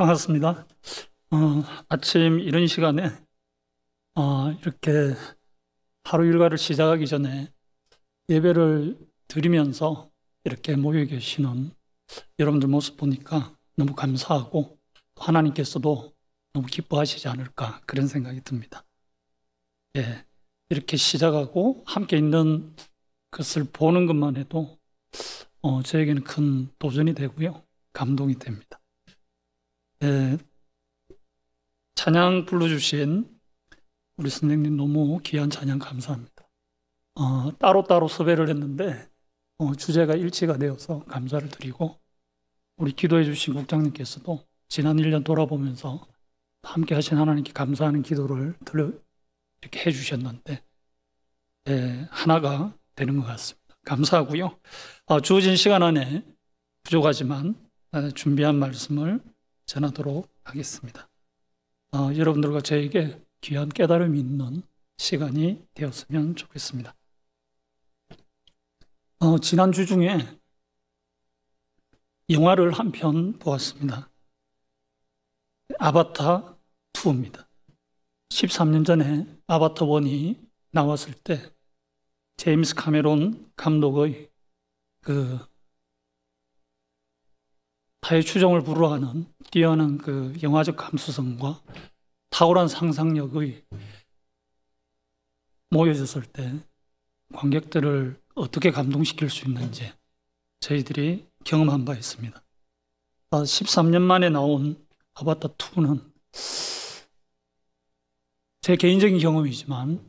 반갑습니다. 어, 아침 이런 시간에 어, 이렇게 하루 일과를 시작하기 전에 예배를 드리면서 이렇게 모여 계시는 여러분들 모습 보니까 너무 감사하고 하나님께서도 너무 기뻐하시지 않을까 그런 생각이 듭니다. 예, 이렇게 시작하고 함께 있는 것을 보는 것만 해도 어, 저에게는 큰 도전이 되고요. 감동이 됩니다. 네, 찬양 불러주신 우리 선생님 너무 귀한 찬양 감사합니다. 어, 따로따로 섭외를 했는데 어, 주제가 일치가 되어서 감사를 드리고 우리 기도해 주신 국장님께서도 지난 1년 돌아보면서 함께 하신 하나님께 감사하는 기도를 들려 이렇게 해 주셨는데 네, 하나가 되는 것 같습니다. 감사하고요. 어, 주어진 시간 안에 부족하지만 아, 준비한 말씀을 전하도록 하겠습니다. 어, 여러분들과 저에게 귀한 깨달음이 있는 시간이 되었으면 좋겠습니다. 어, 지난주 중에 영화를 한 편 보았습니다. 아바타 2입니다. 13년 전에 아바타 1이 나왔을 때 제임스 카메론 감독의 그 타의 추종을 불허하는 뛰어난 그 영화적 감수성과 탁월한 상상력이 모여졌을 때 관객들을 어떻게 감동시킬 수 있는지 저희들이 경험한 바 있습니다. 13년 아, 만에 나온 아바타 2는 제 개인적인 경험이지만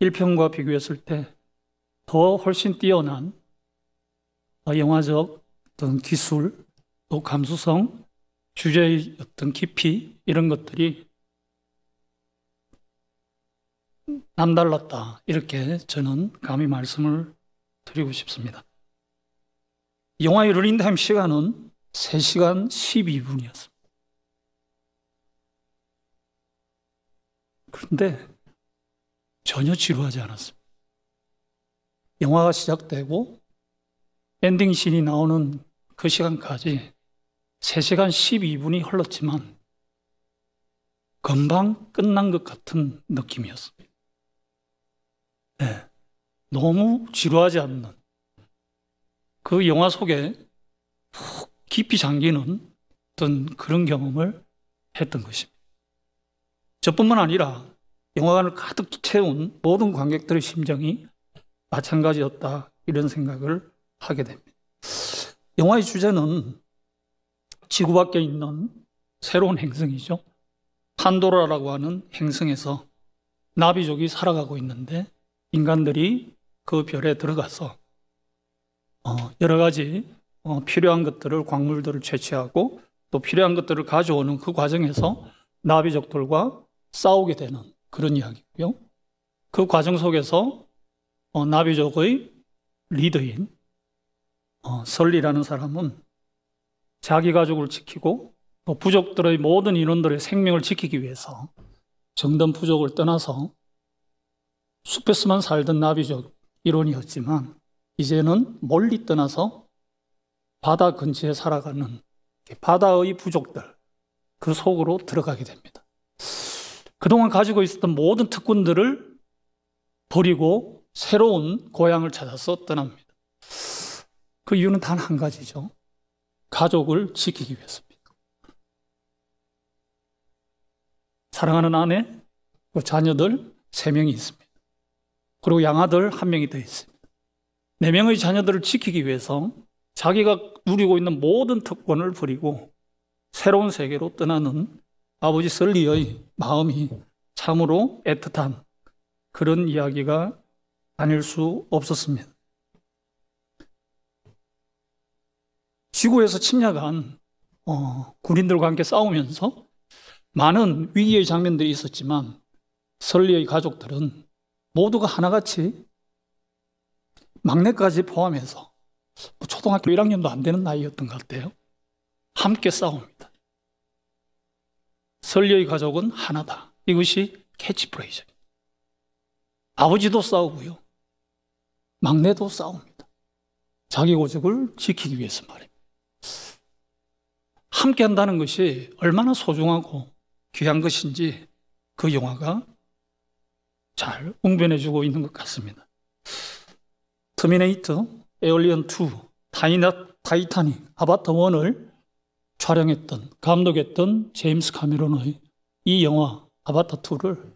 1편과 비교했을 때 더 훨씬 뛰어난 아, 영화적 어떤 기술 또 감수성, 주제의 어떤 깊이 이런 것들이 남달랐다. 이렇게 저는 감히 말씀을 드리고 싶습니다. 영화의 러닝타임 시간은 3시간 12분이었습니다. 그런데 전혀 지루하지 않았습니다. 영화가 시작되고 엔딩 신이 나오는 그 시간까지 3시간 12분이 흘렀지만 금방 끝난 것 같은 느낌이었습니다. 네, 너무 지루하지 않는 그 영화 속에 푹 깊이 잠기는 어떤 그런 경험을 했던 것입니다. 저뿐만 아니라 영화관을 가득 채운 모든 관객들의 심정이 마찬가지였다 이런 생각을 하게 됩니다. 영화의 주제는 지구 밖에 있는 새로운 행성이죠. 판도라라고 하는 행성에서 나비족이 살아가고 있는데 인간들이 그 별에 들어가서 어, 여러 가지 어, 필요한 것들을 광물들을 채취하고 또 필요한 것들을 가져오는 그 과정에서 나비족들과 싸우게 되는 그런 이야기고요. 그 과정 속에서 어, 나비족의 리더인 설리라는 사람은 자기 가족을 지키고 또 부족들의 모든 인원들의 생명을 지키기 위해서 정든 부족을 떠나서 숲에서만 살던 나비족 이론이었지만 이제는 멀리 떠나서 바다 근처에 살아가는 바다의 부족들 그 속으로 들어가게 됩니다. 그동안 가지고 있었던 모든 특권들을 버리고 새로운 고향을 찾아서 떠납니다. 그 이유는 단 한 가지죠. 가족을 지키기 위해서입니다. 사랑하는 아내, 자녀들 세명이 있습니다. 그리고 양아들 한명이 되어 있습니다. 네명의 자녀들을 지키기 위해서 자기가 누리고 있는 모든 특권을 버리고 새로운 세계로 떠나는 아버지 설리의 마음이 참으로 애틋한 그런 이야기가 아닐 수 없었습니다. 지구에서 침략한 어, 군인들과 함께 싸우면서 많은 위기의 장면들이 있었지만 설리의 가족들은 모두가 하나같이 막내까지 포함해서 뭐 초등학교 1학년도 안 되는 나이였던 것 같아요. 함께 싸웁니다. 설리의 가족은 하나다. 이것이 캐치프레이즈입니다. 아버지도 싸우고요. 막내도 싸웁니다. 자기 고집을 지키기 위해서 말입니다. 함께 한다는 것이 얼마나 소중하고 귀한 것인지 그 영화가 잘 웅변해주고 있는 것 같습니다. 터미네이터, 에올리언 2, 타이나, 타이타닉, 아바타 1을 촬영했던, 감독했던 제임스 카메론의 이 영화 아바타 2를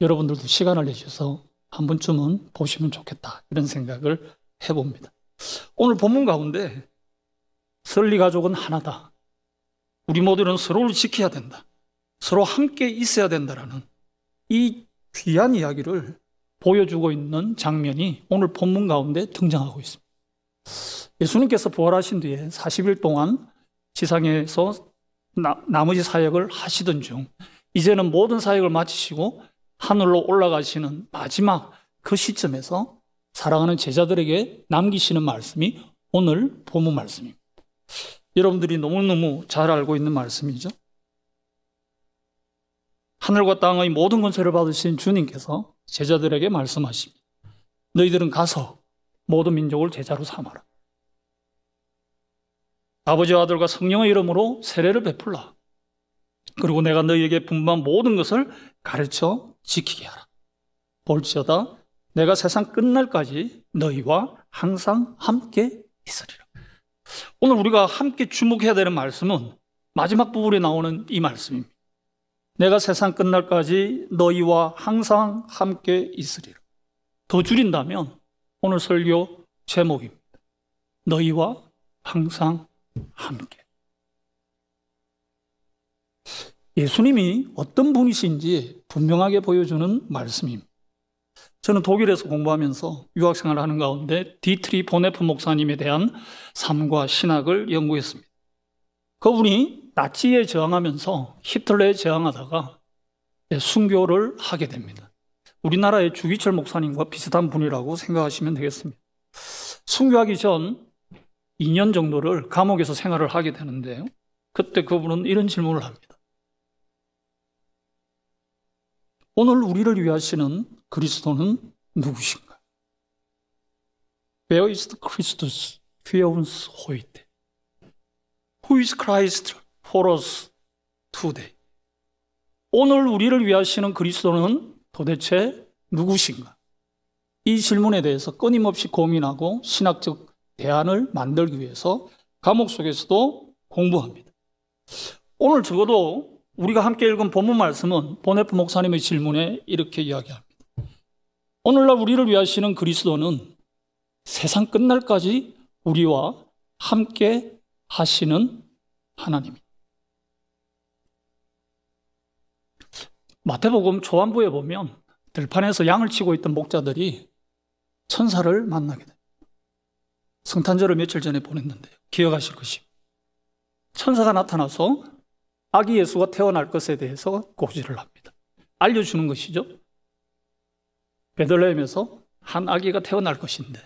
여러분들도 시간을 내셔서 한 번쯤은 보시면 좋겠다 이런 생각을 해봅니다. 오늘 본문 가운데 설리 가족은 하나다 우리 모두는 서로를 지켜야 된다. 서로 함께 있어야 된다라는 이 귀한 이야기를 보여주고 있는 장면이 오늘 본문 가운데 등장하고 있습니다. 예수님께서 부활하신 뒤에 40일 동안 지상에서 나, 머지 사역을 하시던 중 이제는 모든 사역을 마치시고 하늘로 올라가시는 마지막 그 시점에서 사랑하는 제자들에게 남기시는 말씀이 오늘 본문 말씀입니다. 여러분들이 너무너무 잘 알고 있는 말씀이죠. 하늘과 땅의 모든 권세를 받으신 주님께서 제자들에게 말씀하십니다. 너희들은 가서 모든 민족을 제자로 삼아라. 아버지와 아들과 성령의 이름으로 세례를 베풀라. 그리고 내가 너희에게 분부한 모든 것을 가르쳐 지키게 하라. 볼지어다 내가 세상 끝날까지 너희와 항상 함께 있으리라. 오늘 우리가 함께 주목해야 되는 말씀은 마지막 부분에 나오는 이 말씀입니다. 내가 세상 끝날까지 너희와 항상 함께 있으리라. 더 줄인다면 오늘 설교 제목입니다. 너희와 항상 함께. 예수님이 어떤 분이신지 분명하게 보여주는 말씀입니다. 저는 독일에서 공부하면서 유학생활을 하는 가운데 디트리 보네프 목사님에 대한 삶과 신학을 연구했습니다. 그분이 나치에 저항하면서 히틀러에 저항하다가 네, 순교를 하게 됩니다. 우리나라의 주기철 목사님과 비슷한 분이라고 생각하시면 되겠습니다. 순교하기 전 2년 정도를 감옥에서 생활을 하게 되는데요. 그때 그분은 이런 질문을 합니다. 오늘 우리를 위하시는 그리스도는 누구신가? Where is the Christus für uns h e u t Who is Christ for us today? 오늘 우리를 위하시는 그리스도는 도대체 누구신가? 이 질문에 대해서 끊임없이 고민하고 신학적 대안을 만들기 위해서 감옥 속에서도 공부합니다. 오늘 적어도 우리가 함께 읽은 본문 말씀은 보네프 목사님의 질문에 이렇게 이야기합니다. 오늘날 우리를 위하시는 그리스도는 세상 끝날까지 우리와 함께 하시는 하나님입니다. 마태복음 초안부에 보면 들판에서 양을 치고 있던 목자들이 천사를 만나게 됩니다. 성탄절을 며칠 전에 보냈는데 기억하실 것입니다. 천사가 나타나서 아기 예수가 태어날 것에 대해서 고지를 합니다. 알려주는 것이죠. 베들레헴에서 한 아기가 태어날 것인데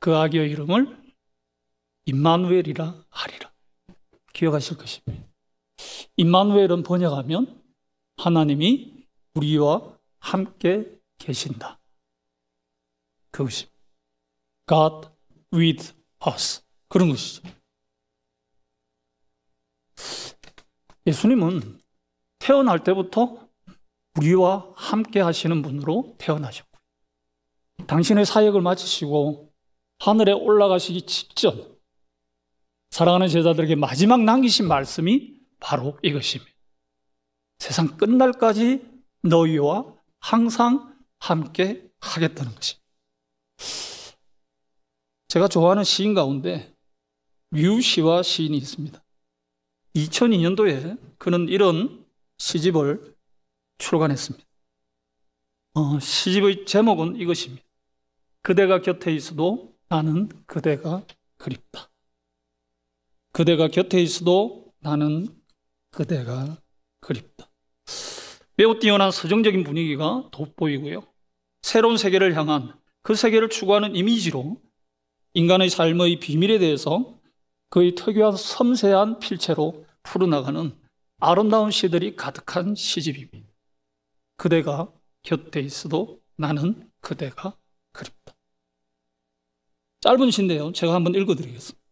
그 아기의 이름을 임마누엘이라 하리라. 기억하실 것입니다. 임마누엘은 번역하면 하나님이 우리와 함께 계신다. 그것입니다. God with us. 그런 것이죠. 예수님은 태어날 때부터 우리와 함께 하시는 분으로 태어나셨고 당신의 사역을 마치시고 하늘에 올라가시기 직전 사랑하는 제자들에게 마지막 남기신 말씀이 바로 이것입니다. 세상 끝날까지 너희와 항상 함께 하겠다는 것입니다. 제가 좋아하는 시인 가운데 류시와 시인이 있습니다. 2002년도에 그는 이런 시집을 출간했습니다. 어, 시집의 제목은 이것입니다. 그대가 곁에 있어도 나는 그대가 그립다. 그대가 곁에 있어도 나는 그대가 그립다. 매우 뛰어난 서정적인 분위기가 돋보이고요. 새로운 세계를 향한 그 세계를 추구하는 이미지로 인간의 삶의 비밀에 대해서 그의 특유한 섬세한 필체로 풀어나가는 아름다운 시들이 가득한 시집입니다. 그대가 곁에 있어도 나는 그대가 그립다. 짧은 시인데요. 제가 한번 읽어드리겠습니다.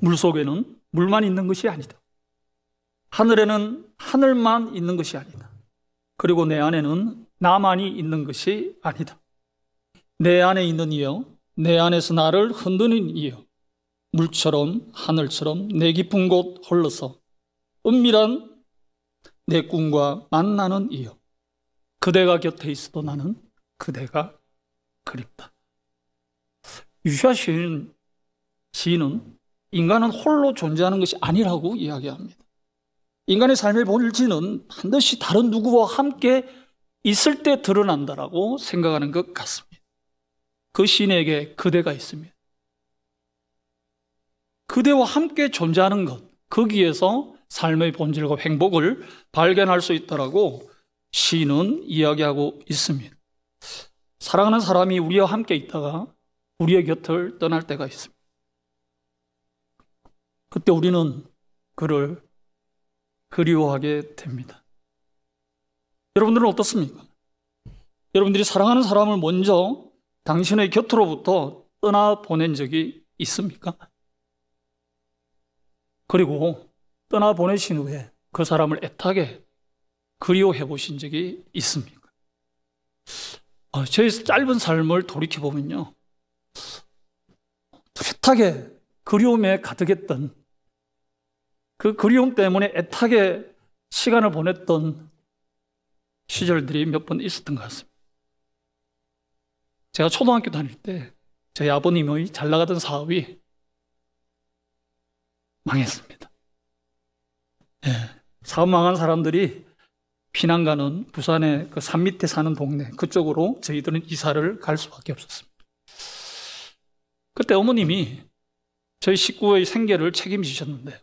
물 속에는 물만 있는 것이 아니다. 하늘에는 하늘만 있는 것이 아니다. 그리고 내 안에는 나만이 있는 것이 아니다. 내 안에 있는 이여, 내 안에서 나를 흔드는 이여, 물처럼 하늘처럼 내 깊은 곳 흘러서 은밀한 내 꿈과 만나는 이여, 그대가 곁에 있어도 나는 그대가 그립다. 유샤신 시인은 인간은 홀로 존재하는 것이 아니라고 이야기합니다. 인간의 삶의 본질은 반드시 다른 누구와 함께 있을 때 드러난다라고 생각하는 것 같습니다. 그 시인에게 그대가 있습니다. 그대와 함께 존재하는 것, 거기에서 삶의 본질과 행복을 발견할 수 있다라고 시인은 이야기하고 있습니다. 사랑하는 사람이 우리와 함께 있다가 우리의 곁을 떠날 때가 있습니다. 그때 우리는 그를 그리워하게 됩니다. 여러분들은 어떻습니까? 여러분들이 사랑하는 사람을 먼저 당신의 곁으로부터 떠나보낸 적이 있습니까? 그리고 떠나보내신 후에 그 사람을 애타게 그리워해 보신 적이 있습니까? 제 아, 짧은 삶을 돌이켜보면요. 뚜렷하게 그리움에 가득했던 그 그리움 때문에 애타게 시간을 보냈던 시절들이 몇 번 있었던 것 같습니다. 제가 초등학교 다닐 때 저희 아버님의 잘 나가던 사업이 망했습니다. 예, 사업 망한 사람들이 피난가는 부산의 그 산 밑에 사는 동네 그쪽으로 저희들은 이사를 갈 수밖에 없었습니다. 그때 어머님이 저희 식구의 생계를 책임지셨는데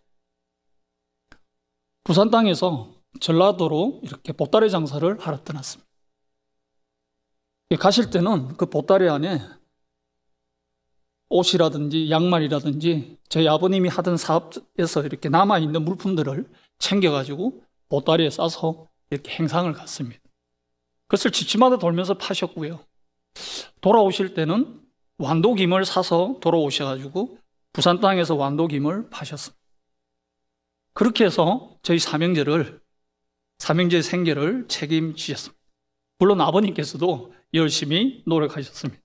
부산 땅에서 전라도로 이렇게 보따리 장사를 하러 떠났습니다. 예, 가실 때는 그 보따리 안에 옷이라든지 양말이라든지 저희 아버님이 하던 사업에서 이렇게 남아있는 물품들을 챙겨가지고 보따리에 싸서 이렇게 행상을 갔습니다. 그것을 집집마다 돌면서 파셨고요. 돌아오실 때는 완도김을 사서 돌아오셔가지고 부산 땅에서 완도김을 파셨습니다. 그렇게 해서 저희 사명제를 사명제 생계를 책임지셨습니다. 물론 아버님께서도 열심히 노력하셨습니다.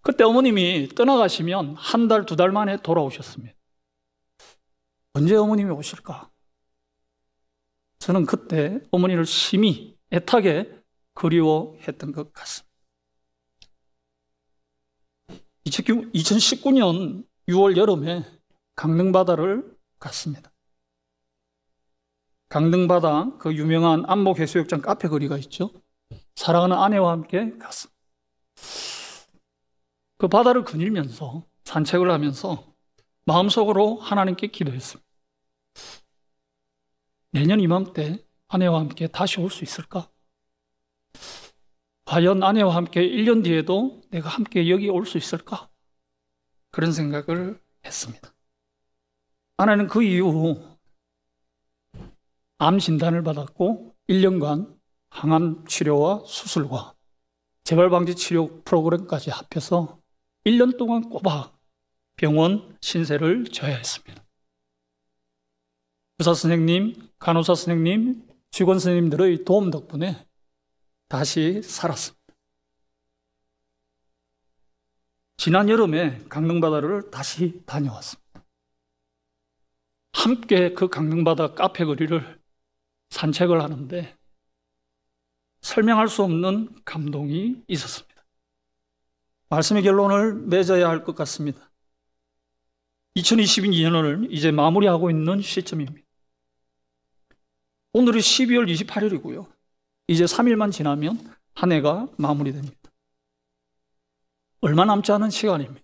그때 어머님이 떠나가시면 한 달, 두 달 만에 돌아오셨습니다. 언제 어머님이 오실까? 저는 그때 어머니를 심히 애타게 그리워했던 것 같습니다. 2019년 6월 여름에 강릉 바다를 갔습니다. 강릉 바다 그 유명한 안목 해수욕장 카페 거리가 있죠. 사랑하는 아내와 함께 갔습니다. 그 바다를 거닐면서 산책을 하면서 마음속으로 하나님께 기도했습니다. 내년 이맘때 아내와 함께 다시 올 수 있을까? 과연 아내와 함께 1년 뒤에도 내가 함께 여기 올 수 있을까? 그런 생각을 했습니다. 아내는 그 이후 암 진단을 받았고 1년간 항암 치료와 수술과 재발방지 치료 프로그램까지 합해서 1년 동안 꼬박 병원 신세를 져야 했습니다. 의사 선생님, 간호사 선생님, 직원 선생님들의 도움 덕분에 다시 살았습니다. 지난 여름에 강릉바다를 다시 다녀왔습니다. 함께 그 강릉바다 카페 거리를 산책을 하는데 설명할 수 없는 감동이 있었습니다. 말씀의 결론을 맺어야 할 것 같습니다. 2022년을 이제 마무리하고 있는 시점입니다. 오늘이 12월 28일이고요. 이제 3일만 지나면 한 해가 마무리됩니다. 얼마 남지 않은 시간입니다.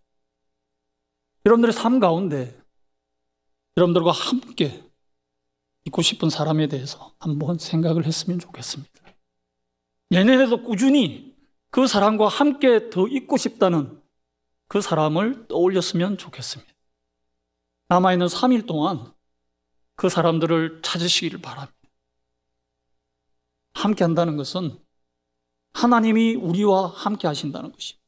여러분들의 삶 가운데 여러분들과 함께 있고 싶은 사람에 대해서 한번 생각을 했으면 좋겠습니다. 내년에도 꾸준히 그 사람과 함께 더 있고 싶다는 그 사람을 떠올렸으면 좋겠습니다. 남아있는 3일 동안 그 사람들을 찾으시길 바랍니다. 함께 한다는 것은 하나님이 우리와 함께 하신다는 것입니다.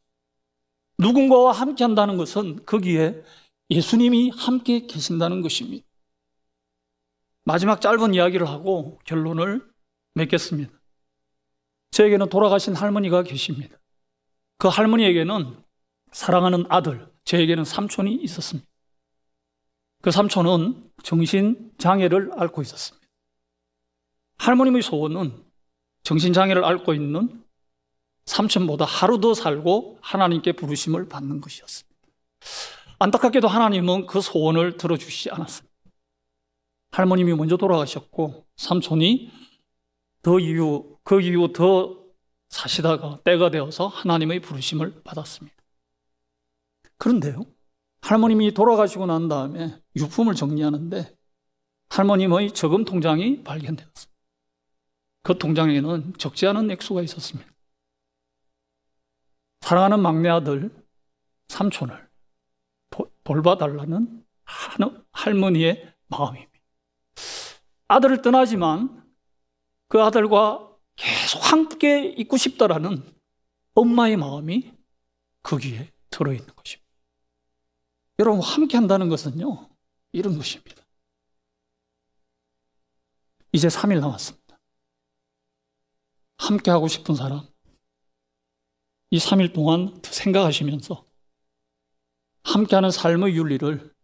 누군가와 함께 한다는 것은 거기에 예수님이 함께 계신다는 것입니다. 마지막 짧은 이야기를 하고 결론을 맺겠습니다. 저에게는 돌아가신 할머니가 계십니다. 그 할머니에게는 사랑하는 아들, 저에게는 삼촌이 있었습니다. 그 삼촌은 정신장애를 앓고 있었습니다. 할머님의 소원은 정신장애를 앓고 있는 삼촌보다 하루 더 살고 하나님께 부르심을 받는 것이었습니다. 안타깝게도 하나님은 그 소원을 들어주시지 않았습니다. 할머님이 먼저 돌아가셨고 삼촌이 더 이후 그 이후 더 사시다가 때가 되어서 하나님의 부르심을 받았습니다. 그런데요. 할머님이 돌아가시고 난 다음에 유품을 정리하는데 할머님의 저금 통장이 발견되었습니다. 그 통장에는 적지 않은 액수가 있었습니다. 사랑하는 막내 아들, 삼촌을 돌봐달라는 할머니의 마음입니다. 아들을 떠나지만 그 아들과 계속 함께 있고 싶다라는 엄마의 마음이 거기에 그 들어있는 것입니다. 여러분, 함께 한다는 것은요, 이런 것입니다. 이제 3일 남았습니다. 함께 하고 싶은 사람. 이 3일 동안 생각하시면서 함께하는 삶의 윤리를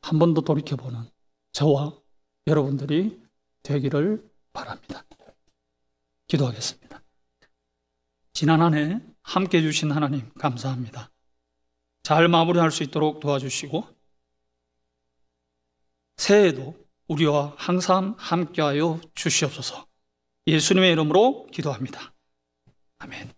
한 번 더 돌이켜보는 저와 여러분들이 되기를 바랍니다. 기도하겠습니다. 지난 한 해 함께 해주신 하나님, 감사합니다. 잘 마무리할 수 있도록 도와주시고, 새해에도 우리와 항상 함께하여 주시옵소서. 예수님의 이름으로 기도합니다. 아멘.